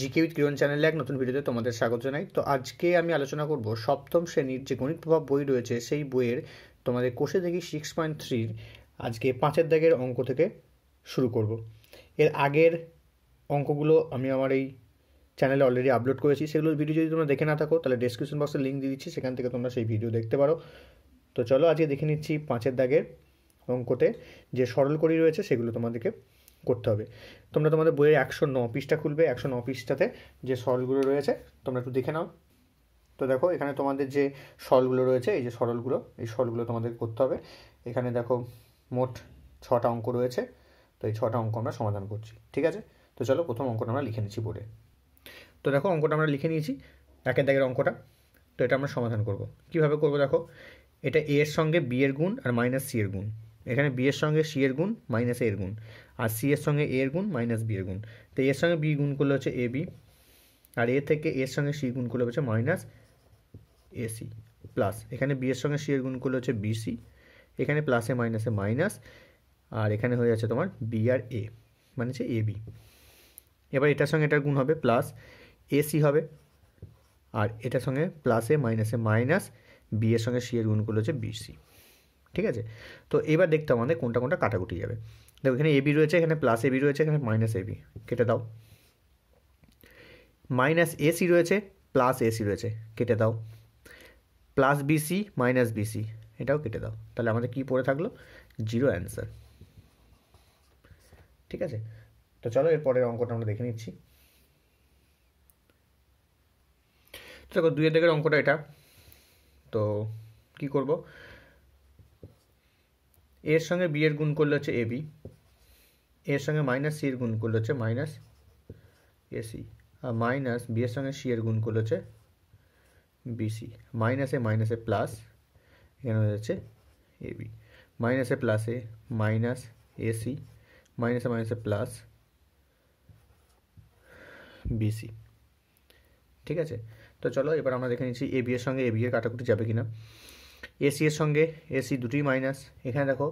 GK with কিরণ চ্যানেলে এক নতুন ভিডিওতে তোমাদের স্বাগত জানাই তো আজকে আমি আলোচনা করব সপ্তম শ্রেণীর যে গণিত প্রভাব বই রয়েছে সেই বইয়ের তোমাদের কোষে দেখি সিক্স পয়েন্ট থ্রির আজকে পাঁচের দাগের অঙ্ক থেকে শুরু করব এর আগের অঙ্কগুলো আমি আমার এই চ্যানেলে অলরেডি আপলোড করেছি সেগুলোর ভিডিও যদি তোমরা দেখে না থাকো তাহলে ডিসক্রিপশন বক্সে লিঙ্ক দিয়ে দিচ্ছি সেখান থেকে তোমরা সেই ভিডিও দেখতে পারো তো চলো আজকে দেখে নিচ্ছি পাঁচের দাগের অঙ্কতে যে সরল করি রয়েছে সেগুলো তোমাদেরকে করতে হবে তোমরা তোমাদের বইয়ের একশো ন পিসটা খুলবে একশো ন পিসটাতে যে সরলগুলো রয়েছে তোমরা একটু দেখে নাও তো দেখো এখানে তোমাদের যে সরলগুলো রয়েছে এই যে সরলগুলো এই সরলগুলো তোমাদের করতে হবে এখানে দেখো মোট ছটা অঙ্ক রয়েছে তো এই ছটা অঙ্ক আমরা সমাধান করছি ঠিক আছে তো চলো প্রথম অঙ্কটা আমরা লিখে নিচ্ছি বোর্ডে তো দেখো অঙ্কটা আমরা লিখে নিয়েছি একের দাগের অঙ্কটা তো এটা আমরা সমাধান করব কিভাবে করব দেখো এটা এ এর সঙ্গে বি এর গুণ আর মাইনাস সি এর গুণ এখানে বি এর সঙ্গে সি এর গুণ মাইনাস এর গুণ আর সি এর সঙ্গে এ এর গুণ মাইনাস বি এর গুণ তো এর সঙ্গে বি গুণ করলে হচ্ছে এ বি আর এ থেকে এর সঙ্গে সি গুণ করলে হচ্ছে মাইনাস এসি প্লাস এখানে বি এর সঙ্গে সি এর গুণ করলে হচ্ছে সি এখানে প্লাসে মাইনাসে মাইনাস আর এখানে হয়ে যাচ্ছে তোমার বি আর এ মানে হচ্ছে এ বি এবার এটার সঙ্গে এটার গুণ হবে প্লাস এসি হবে আর এটার সঙ্গে প্লাসে মাইনাসে মাইনাস বি এর সঙ্গে সি এর গুণ করলে হচ্ছে সি ঠিক আছে তো এবার দেখতে আমাদের কোনটা কোনটা কাটাকুটি যাবে দেখো এখানে এবি রয়েছে এখানে প্লাস এবি রয়েছে এখানে মাইনাস এবি কেটে দাও মাইনাস এসি রয়েছে প্লাস এসি রয়েছে কেটে দাও প্লাস বিসি মাইনাস বিসি এটাও কেটে দাও তাহলে আমাদের কি পড়ে থাকলো জিরো অ্যান্সার ঠিক আছে তো চলো এরপরের অঙ্কটা আমরা দেখে নিচ্ছি দেখো দুইয়ের দিকের অঙ্কটা এটা তো কি করবো এর সঙ্গে বি এর গুণ করলে হচ্ছে এবি এর সঙ্গে মাইনাস সি এর গুণ করলে হচ্ছে মাইনাস এসি আর মাইনাস বি এর সঙ্গে সি এর গুণ করলে হচ্ছে বিসি মাইনাসে মাইনাসে প্লাস এখানে হয়ে যাচ্ছে এবি মাইনাসে প্লাসে মাইনাস এসি মাইনাসে মাইনাসে প্লাস বিসি ঠিক আছে তো চলো এবার আমরা দেখে নিচ্ছি এবি এর সঙ্গে এবি এর কাটাকুটি যাবে কিনা এসি এর সঙ্গে এসি দুটি মাইনাস এখানে দেখো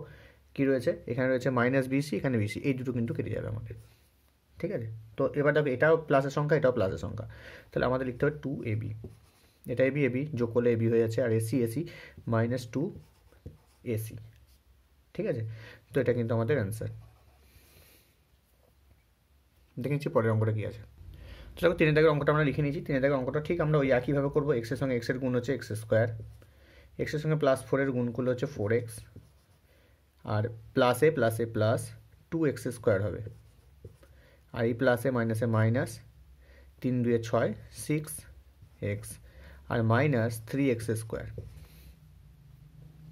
কি রয়েছে এখানে রয়েছে মাইনাস বিসি এখানে বিসি এই দুটো কিন্তু কেটে যাবে আমাদের ঠিক আছে তো এবার দেখো এটাও প্লাসের সংখ্যা এটাও প্লাসের সংখ্যা তাহলে আমাদের লিখতে হবে টু এবি এটা এবি এবি যোগ করলে এবি হয়ে যাচ্ছে আর AC AC minus two AC ঠিক আছে তো এটা কিন্তু আমাদের অ্যান্সার দেখে নিচ্ছি পরের অঙ্কটা কী আছে তো দেখো তিনের দাগের অঙ্কটা আমরা লিখে নিয়েছি তিনের দাগের অঙ্কটা ঠিক আমরা ওই একইভাবে করবো এক্সের সঙ্গে এক্সের গুণ হচ্ছে এক্স স্কোয়ার এক্সের সঙ্গে প্লাস ফোরের গুণ করলে হচ্ছে ফোর এক্স আর প্লাসে প্লাসে প্লাস টু এক্স স্কোয়ার হবে আর এই প্লাসে মাইনাসে মাইনাস তিন দুয়ে ছয় সিক্স এক্স আর মাইনাস থ্রি এক্স স্কোয়ার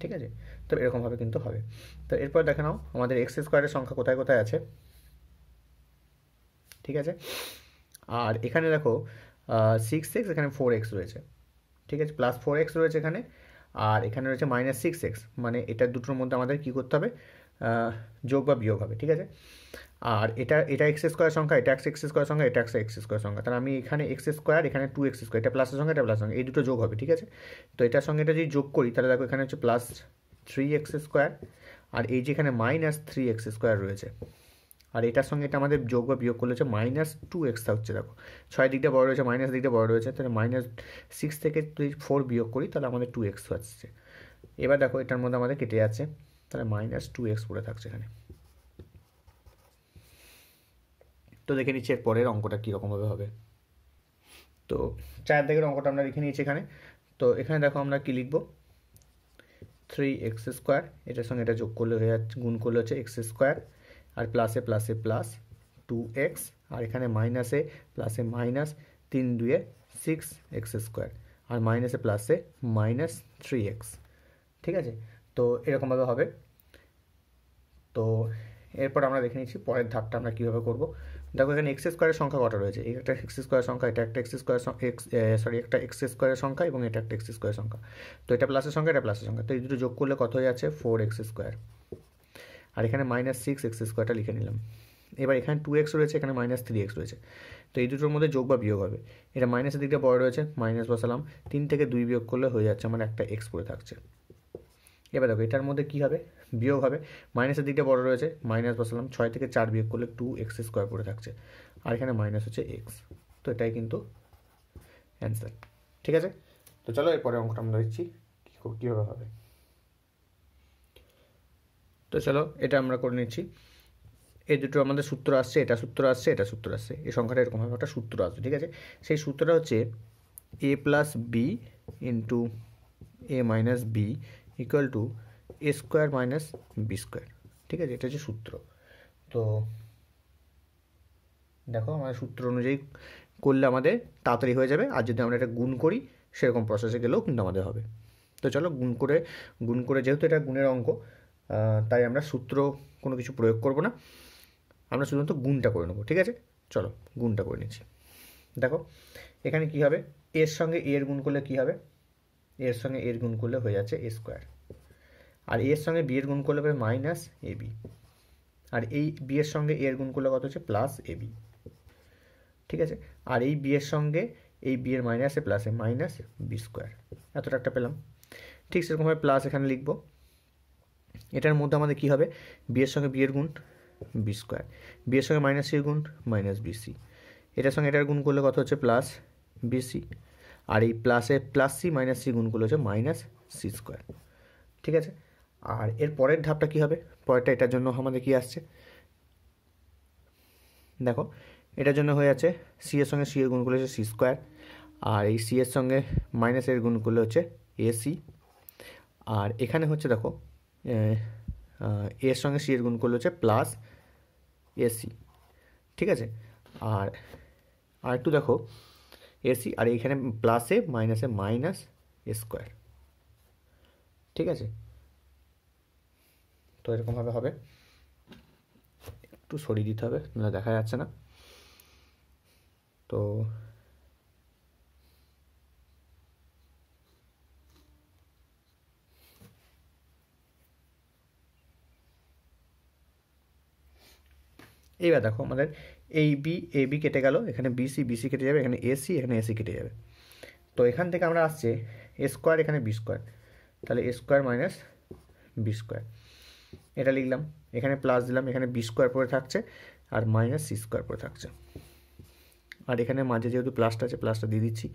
ঠিক আছে তো এরকমভাবে কিন্তু হবে তো এরপর দেখে নাও আমাদের এক্স স্কোয়ারের সংখ্যা কোথায় কোথায় আছে ঠিক আছে আর এখানে দেখো সিক্স এক্স এখানে ফোর এক্স রয়েছে ঠিক আছে প্লাস ফোর এক্স রয়েছে এখানে আর এখানে রয়েছে মাইনাস সিক্স এক্স মানে এটা দুটোর মধ্যে আমাদের কী করতে হবে যোগ বা বিয়োগ হবে ঠিক আছে আর এটা এটা এক্স স্কোয়ার সংখ্যা এটা এক্স এক্স স্কোয়ার সংখ্যা এটা এক্স স্কোয়ার সংখ্যা তাহলে আমি এখানে এক্স স্কোয়ার এখানে টু এক্স স্কোয়ার এটা প্লাসের সঙ্গে এটা প্লাসের সঙ্গে এই দুটো যোগ হবে ঠিক আছে তো এটার সঙ্গে এটা যদি যোগ করি তাহলে দেখো এখানে হচ্ছে প্লাস থ্রি এক্স স্কোয়ার আর এই যে এখানে মাইনাস থ্রি এক্স স্কোয়ার রয়েছে আর এটার সঙ্গে এটা আমাদের যোগ বা বিয়োগ করলে হচ্ছে মাইনাস টু এক্সটা হচ্ছে দেখো ছয় দিকটা বড় রয়েছে মাইনাস দিকটা বড় রয়েছে তাহলে মাইনাস সিক্স থেকে যদি ফোর বিয়োগ করি তাহলে আমাদের টু এক্স আসছে এবার দেখো এটার মধ্যে আমাদের কেটে যাচ্ছে তাহলে মাইনাস টু এক্স পড়ে থাকছে এখানে তো দেখে নিচ্ছি এর পরের অঙ্কটা কীরকমভাবে হবে তো চার দিকের অঙ্কটা আমরা লিখে নিয়েছি এখানে তো এখানে দেখো আমরা কী লিখবো থ্রি এক্স স্কোয়ার এটার সঙ্গে এটা যোগ করলে হয়ে যাচ্ছে গুণ করলে হচ্ছে এক্স স্কোয়ার আর প্লাসে প্লাসে প্লাস টু এক্স আর এখানে মাইনাসে প্লাসে মাইনাস তিন দুয়ে সিক্স এক্স স্কোয়ার আর মাইনাসে প্লাসে মাইনাস থ্রি এক্স ঠিক আছে তো এরকমভাবে হবে তো এরপর আমরা দেখে নিচ্ছি পরের ধাপটা আমরা কীভাবে করব দেখো এখানে এক্স স্কোয়ারের সংখ্যা কটা রয়েছে একটা এক্স স্কোয়ার সংখ্যা এটা একটা এক্স স্কোয়ার এক্স সরি একটা এক্স স্কোয়ারের সংখ্যা এবং এটা একটা এক্স স্কোয়ারের সংখ্যা তো এটা প্লাসের সংখ্যা এটা প্লাসের সংখ্যা তো এই দুটো যোগ করলে কত হয়ে যাচ্ছে ফোর এক্স স্কোয়ার আর এখানে মাইনাস সিক্স এক্স স্কোয়ারটা লিখে নিলাম এবার এখানে টু এক্স রয়েছে এখানে মাইনাস থ্রি এক্স রয়েছে তো এই দুটোর মধ্যে যোগ বা বিয়োগ হবে এটা মাইনাসের দিকটা বড় রয়েছে মাইনাস বসালাম তিন থেকে দুই বিয়োগ করলে হয়ে যাচ্ছে আমার একটা এক্স পড়ে থাকছে এবার দেখো এটার মধ্যে কী হবে বিয়োগ হবে মাইনাসের দিকটা বড় রয়েছে মাইনাস বসালাম ছয় থেকে চার বিয়োগ করলে টু এক্স স্কোয়ার পড়ে থাকছে আর এখানে মাইনাস হচ্ছে এক্স তো এটাই কিন্তু অ্যান্সার ঠিক আছে তো চলো এরপরে অঙ্কটা আমরা দেখছি কীভাবে হবে তো চলো এটা আমরা করে নিচ্ছি এই দুটো আমাদের সূত্র আসছে এটা সূত্র আসছে এটা সূত্র আসছে এই সংখ্যাটা এরকমভাবে একটা সূত্র আসছে ঠিক আছে সেই সূত্রটা হচ্ছে A plus B into A minus B equal to A square minus B square ঠিক আছে এটা হচ্ছে সূত্র তো দেখো আমাদের সূত্র অনুযায়ী করলে আমাদের তাড়াতাড়ি হয়ে যাবে আর যদি আমরা এটা গুণ করি সেরকম প্রসেসে গেলেও কিন্তু আমাদের হবে তো চলো গুণ করে গুণ করে যেহেতু এটা গুণের অঙ্ক তাই আমরা সূত্র কোনো কিছু প্রয়োগ করব না আমরা শুধুমাত্র গুণটা করে নেবো ঠিক আছে চলো গুণটা করে নিচ্ছি দেখো এখানে কি হবে এর সঙ্গে এর গুণ করলে কি হবে এর সঙ্গে এর গুণ করলে হয়ে যাচ্ছে এ স্কোয়ার আর এর সঙ্গে বি এর গুণ করলে হবে মাইনাস এ বি আর এই বি এর সঙ্গে এর গুণ করলে কত হচ্ছে প্লাস এ বি ঠিক আছে আর এই বি এর সঙ্গে এই বি এর মাইনাসে প্লাসে মাইনাস বি স্কোয়ার এতটা একটা পেলাম ঠিক সেরকমভাবে প্লাস এখানে লিখবো এটার মধ্যে আমাদের কী হবে বিয়ের সঙ্গে বিয়ের গুণ বি স্কোয়ার বিয়ের সঙ্গে মাইনাস এর গুণ মাইনাস বিসি এটার সঙ্গে এটার গুণ করলে কত হচ্ছে প্লাস বিসি আর এই প্লাসে প্লাস সি মাইনাস সি গুণ করলে হচ্ছে মাইনাস সি স্কোয়ার ঠিক আছে আর এর পরের ধাপটা কি হবে পরেরটা এটার জন্য আমাদের কি আসছে দেখো এটার জন্য হয়ে আছে সি এর সঙ্গে সি এর গুণ করলে হচ্ছে সি স্কোয়ার আর এই সি এর সঙ্গে মাইনাস এর গুণ করলে হচ্ছে এসি আর এখানে হচ্ছে দেখো এর সঙ্গে সি এর গুণ করলে হচ্ছে প্লাস এসি ঠিক আছে আর আর একটু দেখো এসি আর এখানে প্লাসে মাইনাসে মাইনাস স্কোয়ার ঠিক আছে তো এরকমভাবে হবে একটু সরিয়ে দিতে হবে না দেখা যাচ্ছে না তো এইবার দেখো আমাদের এই বি এ বি কেটে গেল এখানে বিসি বিসি কেটে যাবে এখানে এসি এখানে এসি কেটে যাবে তো এখান থেকে আমরা আসছে এ স্কোয়ার এখানে বি স্কোয়ার তাহলে A square minus B square এটা লিখলাম এখানে প্লাস দিলাম এখানে বি স্কোয়ার পরে থাকছে আর মাইনাস সি স্কোয়ার পরে থাকছে আর এখানে মাঝে যেহেতু প্লাসটা আছে প্লাসটা দিয়ে দিচ্ছি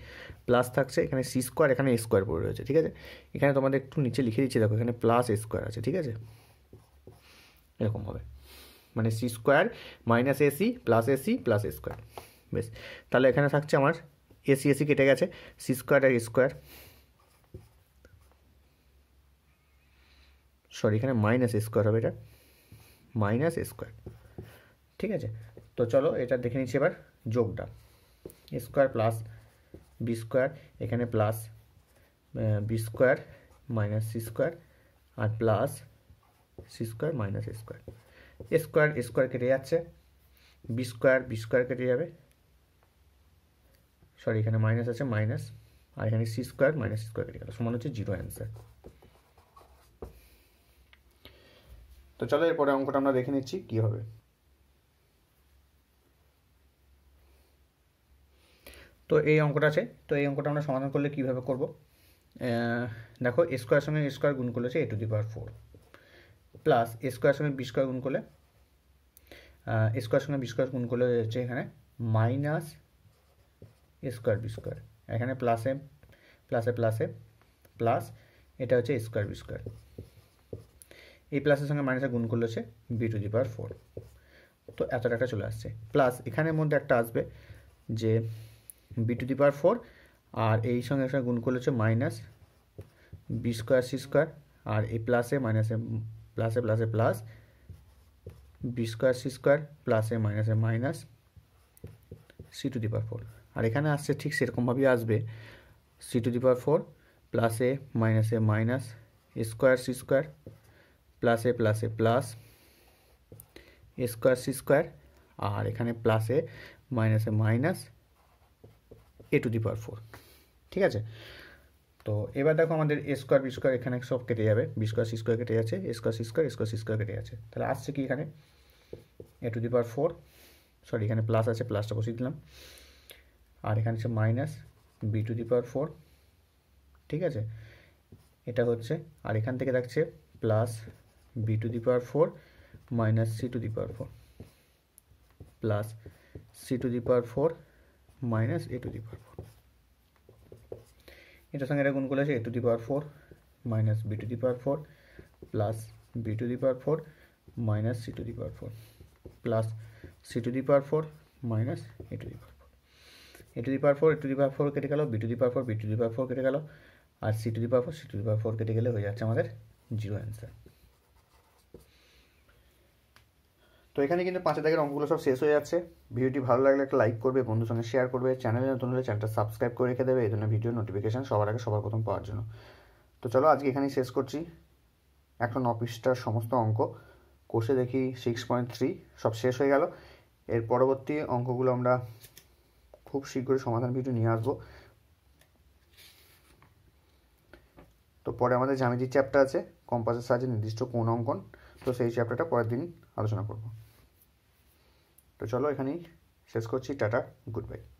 প্লাস থাকছে এখানে সি স্কোয়ার এখানে এ স্কোয়ার পরে রয়েছে ঠিক আছে এখানে তোমাদের একটু নিচে লিখে দিচ্ছি দেখো এখানে প্লাস এ স্কোয়ার আছে ঠিক আছে এরকম হবে মানে C square minus AC plus AC plus square বেশ তাহলে এখানে থাকছে আমার এসি এসি কেটে গেছে সি স্কোয়ার আর স্কোয়ার সরি এখানে মাইনাস স্কোয়ার হবে এটা মাইনাস স্কোয়ার ঠিক আছে তো চলো এটা দেখে নিচ্ছি এবার যোগটা স্কোয়ার প্লাস বি স্কোয়ার এখানে plus B square minus C square আর plus C square minus square square square কেটে যাচ্ছে বি স্কোয়ার বি স্কোয়ার কেটে যাবে সরি এখানে মাইনাস আছে মাইনাস আর এখানে সি স্কোয়ার মাইনাস স্কোয়ার কেটে গেল সমান হচ্ছে জিরো অ্যান্সার তো চলো এরপরে অঙ্কটা আমরা দেখে নিচ্ছি কী হবে তো এই অঙ্কটা আছে তো এই অঙ্কটা আমরা সমাধান করলে কীভাবে করব দেখো স্কোয়ার সঙ্গে স্কোয়ার গুণ করেছে A to the power four plus square সঙ্গে বি স্কোয়ার গুণ করলে স্কোয়ার সঙ্গে বি স্কোয়ার গুণ করলে হচ্ছে এখানে মাইনাস স্কোয়ার বি স্কোয়ার এখানে প্লাসে প্লাসে প্লাসে প্লাস এটা হচ্ছে স্কোয়ার বি স্কোয়ার এই প্লাসের সঙ্গে মাইনাসে গুণ করলে হচ্ছে B to the power four তো এত টাকা চলে আসছে প্লাস এখানের মধ্যে একটা আসবে যে B to the power four আর এই সঙ্গে সঙ্গে গুণ করলে হচ্ছে minus B square C square আর এই প্লাসে মাইনাসে প্লাসে প্লাসে plus B square C square প্লাসে মাইনাসে minus C to the power four আর এখানে আসছে ঠিক সেরকমভাবেই আসবে C to the power four প্লাসে মাইনাসে মাইনাস স্কোয়ার সি স্কোয়ার প্লাসে প্লাসে প্লাস স্কোয়ার সি স্কোয়ার আর এখানে প্লাসে মাইনাসে minus A to the power four ঠিক আছে তো এবার দেখো আমাদের স্কোয়ার বিস্কোয়ার এখানে সব কেটে যাবে বিস্কোয়ার সি স্কোয়ার কেটে যাচ্ছে square C square square C square কেটে যাচ্ছে তাহলে আসছে কি এখানে A to the power four sorry এখানে প্লাস আছে প্লাসটা বসিয়ে দিলাম আর এখানে হচ্ছে minus B to the power four ঠিক আছে এটা হচ্ছে আর এখান থেকে থাকছে plus B to the power four minus C to the power four plus C to the power four minus A to the power four এটার সঙ্গে এটা গুণ করলে আসে A to the power four minus B to the power four plus B to the power four minus C to the power four plus C to the power four minus A to the power four A to the power four A to the power four কেটে গেল B to the power four B to the power four কেটে গেল আর C to the power four C to the power four কেটে গেলে হয়ে যাচ্ছে আমাদের জিরো অ্যান্সার তো এখানে কিন্তু পাঁচের দাগের অঙ্কগুলো সব শেষ হয়ে যাচ্ছে ভিডিওটি ভালো লাগলে একটা লাইক করবে বন্ধুর সঙ্গে শেয়ার করবে চ্যানেলে নতুন হলে চ্যানেলটা সাবস্ক্রাইব করে রেখে দেবে এই ধরনের ভিডিও নোটিফিকেশান সবার আগে সবার প্রথম পাওয়ার জন্য তো চলো আজকে এখানেই শেষ করছি এখন অফিসটার সমস্ত অঙ্ক কষে দেখি সিক্স পয়েন্ট থ্রি সব শেষ হয়ে গেল এর পরবর্তী অঙ্কগুলো আমরা খুব শীঘ্রই সমাধান ভিডিও নিয়ে আসবো তো পরে আমাদের জ্যামিতির চ্যাপ্টার আছে কম্পাসের সাহায্যে নির্দিষ্ট কোন অঙ্কন তো সেই চ্যাপ্টারটা পরের দিন আলোচনা করবো তো চলো এখানেই শেষ করছি টাটা গুড বাই